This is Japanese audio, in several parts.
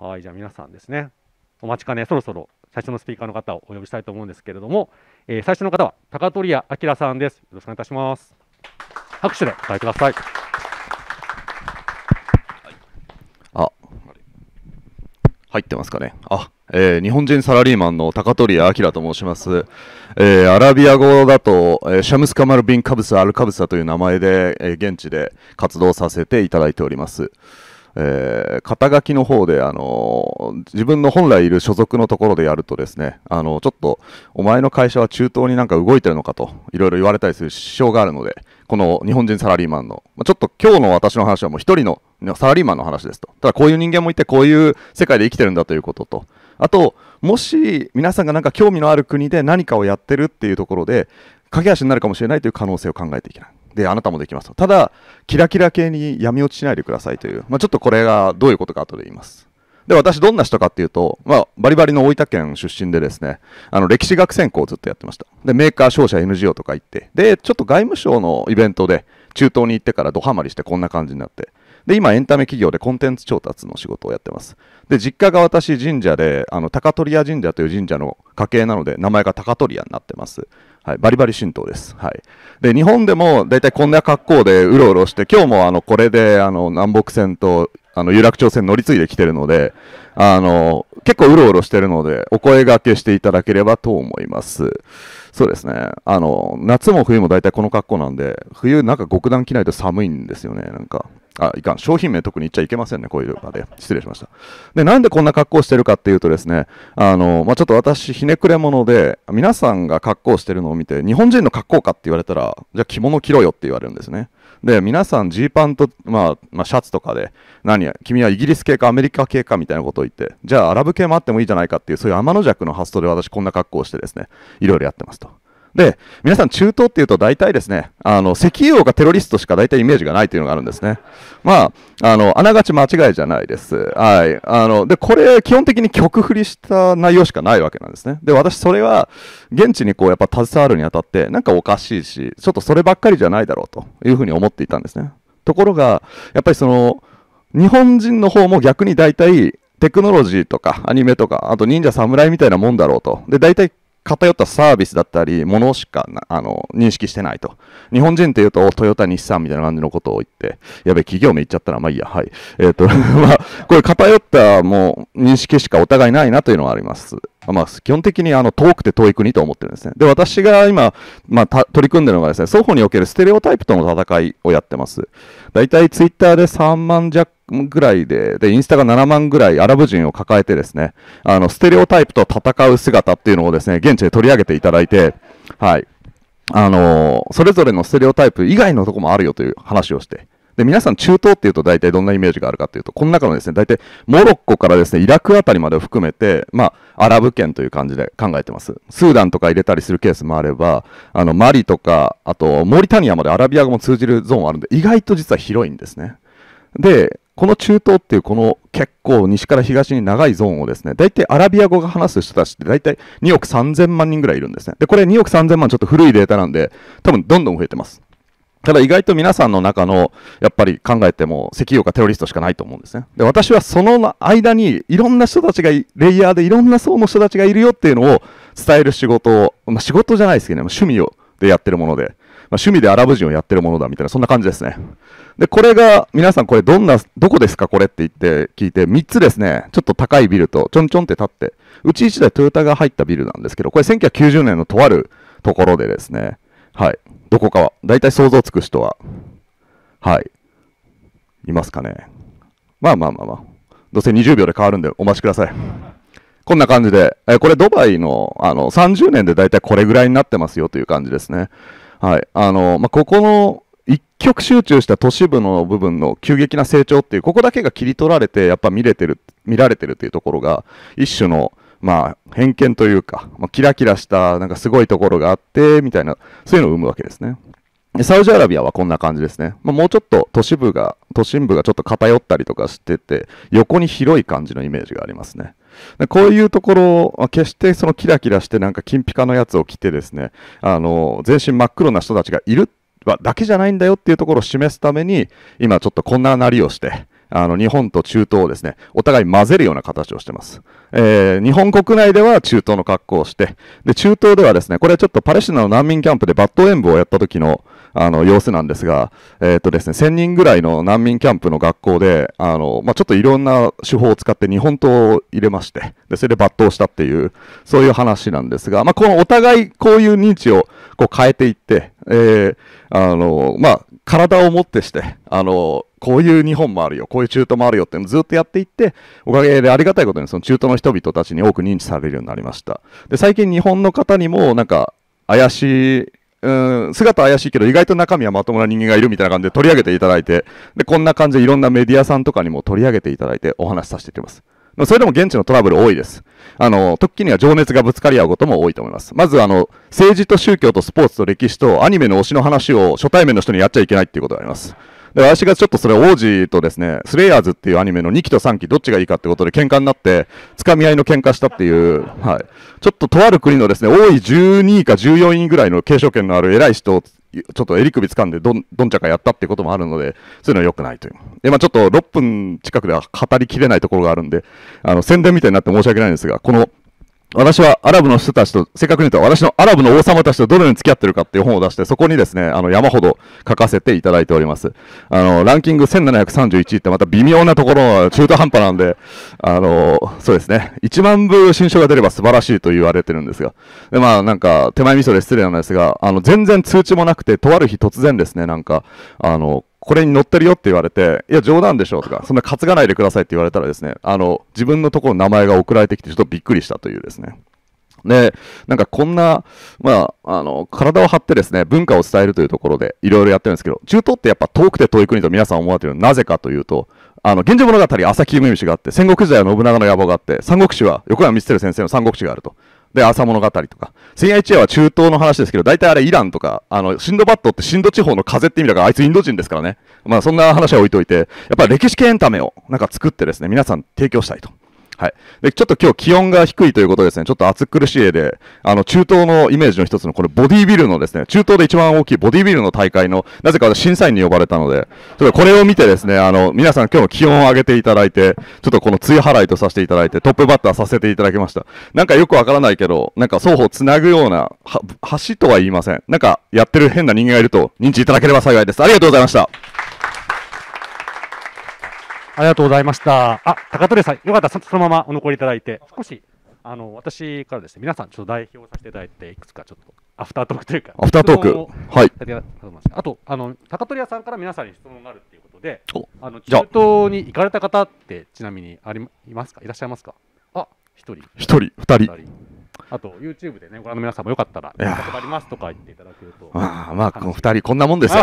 はい、じゃあ皆さんですね、お待ちかね、そろそろ最初のスピーカーの方をお呼びしたいと思うんですけれども、えー、最初の方は高取屋明さんです。よろしくお願いいたします。拍手でお答えください。あ、入ってますかね。あ、えー、日本人サラリーマンの高取明と申します、えー、アラビア語だと、えー、シャムス・カマル・ビン・カブス・アル・カブサという名前で、え現地で活動させていただいております、えー、肩書きの方で、あの自分の本来いる所属のところでやるとですね、あのちょっとお前の会社は中東になんか動いてるのかといろいろ言われたりする支障があるので、この日本人サラリーマンの、ちょっと今日の私の話はもう一人のサラリーマンの話ですと。ただこういう人間もいて、こういう世界で生きてるんだということと。あと、もし皆さんがなんか興味のある国で何かをやってるっていうところで、駆け足になるかもしれないという可能性を考えていけない。であなたもできますただキラキラ系に闇落ちしないでくださいという、まあ、ちょっとこれがどういうことか後で言いますで私どんな人かっていうと、まあ、バリバリの大分県出身でですねあの歴史学専攻をずっとやってましたでメーカー商社 NGO とか行ってでちょっと外務省のイベントで中東に行ってからドハマりしてこんな感じになってで今エンタメ企業でコンテンツ調達の仕事をやってますで実家が私神社であの高取屋神社という神社の家系なので名前が高取屋になってますはい、バリバリ浸透です。はい。で、日本でも大体こんな格好でうろうろして、今日もあの、これで、あの、南北線と、あの、有楽町線乗り継いできてるので、あの、結構うろうろしてるので、お声がけしていただければと思います。そうですね。あの、夏も冬も大体この格好なんで、冬なんか極暖着ないと寒いんですよね、なんか。あ、いかん。商品名特に言っちゃいけませんね。こういう場で。失礼しました。で、なんでこんな格好してるかっていうとですね、あの、まあ、ちょっと私、ひねくれ者で、皆さんが格好してるのを見て、日本人の格好かって言われたら、じゃあ着物着ろよって言われるんですね。で、皆さん、ジーパンと、まあ、まあ、シャツとかで、何や、君はイギリス系かアメリカ系かみたいなことを言って、じゃあアラブ系もあってもいいじゃないかっていう、そういう天の弱の発想で私、こんな格好をしてですね、いろいろやってますと。で、皆さん、中東っていうと、大体ですね、あの石油王がテロリストしか大体イメージがないというのがあるんですね。まあ、あのあながち間違いじゃないです。はい。あので、これ、基本的に曲振りした内容しかないわけなんですね。で、私、それは、現地にこう、やっぱ携わるにあたって、なんかおかしいし、ちょっとそればっかりじゃないだろうというふうに思っていたんですね。ところが、やっぱりその、日本人の方も逆に大体、テクノロジーとかアニメとか、あと忍者侍みたいなもんだろうと。で、大体偏ったサービスだったり、ものしかなあの認識してないと。日本人っていうと、トヨタ、日産みたいな感じのことを言って、やべえ、企業名言っちゃったら、まあいいや、はい。えっ、ー、と、まあ、これ偏ったもう認識しかお互いないなというのはあります。まあ、基本的にあの遠くて遠い国と思ってるんですね。で、私が今、まあ、取り組んでるのがですね、双方におけるステレオタイプとの戦いをやってます。大体ツイッターで3万弱ぐらいで、で、インスタが7万ぐらいアラブ人を抱えてですね、あの、ステレオタイプと戦う姿っていうのをですね、現地で取り上げていただいて、はい。あのー、それぞれのステレオタイプ以外のとこもあるよという話をして、で、皆さん中東っていうと大体どんなイメージがあるかっていうと、この中のですね、大体モロッコからですね、イラクあたりまでを含めて、まあ、アラブ圏という感じで考えてます。スーダンとか入れたりするケースもあれば、あの、マリとか、あと、モリタニアまでアラビア語も通じるゾーンあるんで、意外と実は広いんですね。で、この中東っていうこの結構西から東に長いゾーンをですね、大体アラビア語が話す人たちって大体2億3000万人ぐらいいるんですね。で、これ2億3000万ちょっと古いデータなんで、多分どんどん増えてます。ただ意外と皆さんの中のやっぱり考えても石油かテロリストしかないと思うんですねで私はその間にいろんな人たちがレイヤーでいろんな層の人たちがいるよっていうのを伝える仕事を、まあ、仕事じゃないですけどね趣味をでやってるもので、まあ、趣味でアラブ人をやってるものだみたいなそんな感じですねでこれが皆さんこれどんなどこですかこれって言って聞いて3つですねちょっと高いビルとちょんちょんって立ってうち1台トヨタが入ったビルなんですけどこれ1990年のとあるところでですねはい。どこかは、大体想像つく人は、はい。いますかね。まあまあまあまあ。どうせ20秒で変わるんでお待ちください。こんな感じで、えこれドバイのあの30年で大体これぐらいになってますよという感じですね。はい。あの、まあ、ここの一極集中した都市部の部分の急激な成長っていう、ここだけが切り取られて、やっぱ見れてる、見られてるっていうところが、一種の、まあ、偏見というか、まあ、キラキラしたなんかすごいところがあってみたいなそういうのを生むわけですね。でサウジアラビアはこんな感じですね。まあ、もうちょっと都市部が、都心部がちょっと偏ったりとかしてて、横に広い感じのイメージがありますね。でこういうところを、決してそのキラキラしてなんか金ピカのやつを着てですね、あの、全身真っ黒な人たちがいるだけじゃないんだよっていうところを示すために、今ちょっとこんななりをして、あの、日本と中東をですね、お互い混ぜるような形をしてます。えー、日本国内では中東の格好をして、で、中東ではですね、これはちょっとパレスチナの難民キャンプでバッ演武をやった時の、あの、様子なんですが、えっ、ー、とですね、1000人ぐらいの難民キャンプの学校で、あの、まあ、ちょっといろんな手法を使って日本刀を入れまして、で、それで抜刀したっていう、そういう話なんですが、まあ、このお互いこういう認知をこう変えていって、えー、あの、まあ、体をもってして、あの、こういう日本もあるよ、こういう中東もあるよっていうのをずっとやっていって、おかげでありがたいことにその中東の人々たちに多く認知されるようになりました。で、最近日本の方にもなんか怪しい、うん、姿怪しいけど意外と中身はまともな人間がいるみたいな感じで取り上げていただいて、で、こんな感じでいろんなメディアさんとかにも取り上げていただいてお話しさせていただきます。それでも現地のトラブル多いです。あの、時には情熱がぶつかり合うことも多いと思います。まず、あの、政治と宗教とスポーツと歴史とアニメの推しの話を初対面の人にやっちゃいけないっていうことがあります。で、私がちょっとそれ、王子とですね、スレイヤーズっていうアニメの2期と3期、どっちがいいかってことで喧嘩になって、つかみ合いの喧嘩したっていう、はい。ちょっととある国のですね、多い12位か14位ぐらいの継承権のある偉い人ちょっと襟首掴んでどんどんちゃかやったってこともあるので、そういうのは良くないという。で、まあちょっと6分近くでは語りきれないところがあるんで、あの、宣伝みたいになって申し訳ないんですが、この私はアラブの人たちと、せっかく言うと、私のアラブの王様たちとどのように付き合ってるかっていう本を出して、そこにですね、あの、山ほど書かせていただいております。あの、ランキング1731ってまた微妙なところ、中途半端なんで、あの、そうですね、1万部新書が出れば素晴らしいと言われてるんですが、で、まあ、なんか、手前味噌で失礼なんですが、あの、全然通知もなくて、とある日突然ですね、なんか、あの、これに乗ってるよって言われて、いや、冗談でしょとか、そんな担がないでくださいって言われたらですね、あの、自分のところの名前が送られてきて、ちょっとびっくりしたというですね。で、なんかこんな、まあ、あの、体を張ってですね、文化を伝えるというところで、いろいろやってるんですけど、中東ってやっぱ遠くて遠い国と皆さん思われてるのはなぜかというと、あの、源氏物語、朝木夢虫があって、戦国時代は信長の野望があって、三国志は横山光輝先生の三国志があると。で、朝物語とか。千夜一夜は中東の話ですけど、大体あれイランとか、あの、シンドバットってシンド地方の風って意味だから、あいつインド人ですからね。まあそんな話は置いといて、やっぱり歴史系エンタメをなんか作ってですね、皆さん提供したいと。はい。で、ちょっと今日気温が低いということですね、ちょっと暑苦しい絵で、あの、中東のイメージの一つの、これ、ボディビルのですね、中東で一番大きいボディビルの大会の、なぜか私審査員に呼ばれたので、ちょっとこれを見てですね、あの、皆さん今日の気温を上げていただいて、ちょっとこの梅雨払いとさせていただいて、トップバッターさせていただきました。なんかよくわからないけど、なんか双方つなぐような、橋とは言いません。なんか、やってる変な人間がいると認知いただければ幸いです。ありがとうございました。ありがとうございました。あ、高取さん、よかったそのままお残りいただいて、少し、あの、私からですね、皆さんちょっと代表させていただいて、いくつかちょっと、アフタートークというか、アフタートーク、はい。あと、あの、高取屋さんから皆さんに質問があるっていうことで、あの、中東に行かれた方って、ちなみにありいますかいらっしゃいますかあ、一人。一人、二人。あと YouTube でねご覧の皆さんもよかったら「頑張ります」とか言っていただけるとあまあこの2人こんなもんですよ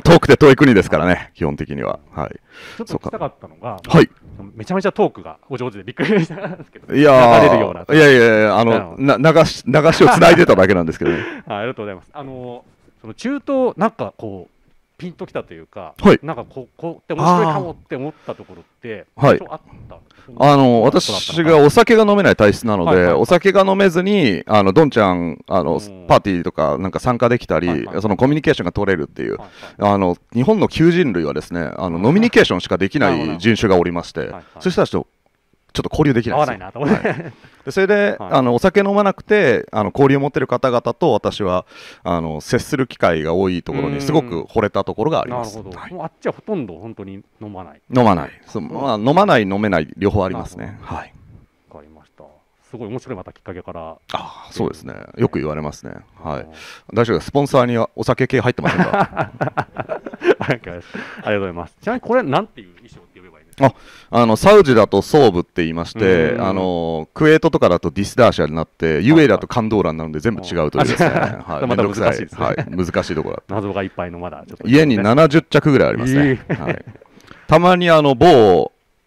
遠くて遠い国ですからね基本的には、はい、ちょっと聞きたかったのが、はい、めちゃめちゃトークがお上手でびっくりしたんですけどいや流れるようないやいやいやあの な流し流しをつないでただけなんですけど、ね、あありがとうございますあのその中東なんかこうピンときたというか、はい、なんかここって面白いかもって思ったところって、はい、あったあの私がお酒が飲めない体質なので、はいはいはい、お酒が飲めずに、あのどんちゃんあの、パーティーとかなんか参加できたり、はいはい、そのコミュニケーションが取れるっていう、はいはい、あの日本の旧人類はですねあの、ノミニケーションしかできない人種がおりまして、はいはい、そうした人、ちょっと交流できない合わないなと思って、はい、でそれで、はい、あのお酒飲まなくてあの交流を持ってる方々と私はあの接する機会が多いところにすごく惚れたところがあります、はい、あっちはほとんど本当に飲まない飲まないそ、まあ、飲まない飲めない両方ありますねはい分かりましたすごい面白いまたきっかけからあそうですねよく言われますねはい大丈夫スポンサーにはお酒系入ってませんか ありがとうございます。ちなみにこれなんていう衣装って呼べばいいですか。あ、あのサウジだとソーブって言いまして、あのクエートとかだとディスダーシャになって、ユエだと感動欄なので全部違うというですね。はい、難しいですね。難しいところ。謎がいっぱいのまだ。家に七十着ぐらいありますね。はい。たまにあの某神明先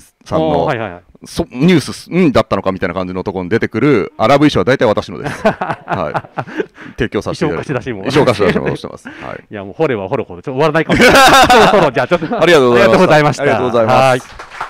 さんの、はいはいはい、ニュース、うんだったのかみたいな感じのところに出てくるアラブ衣装は大体私のです、はい、提供させていただきます衣装貸し出しもしてます、はい、いやもう掘れば掘るほどちょっと終わらないかもしれない あありがとうございました ありがとうございました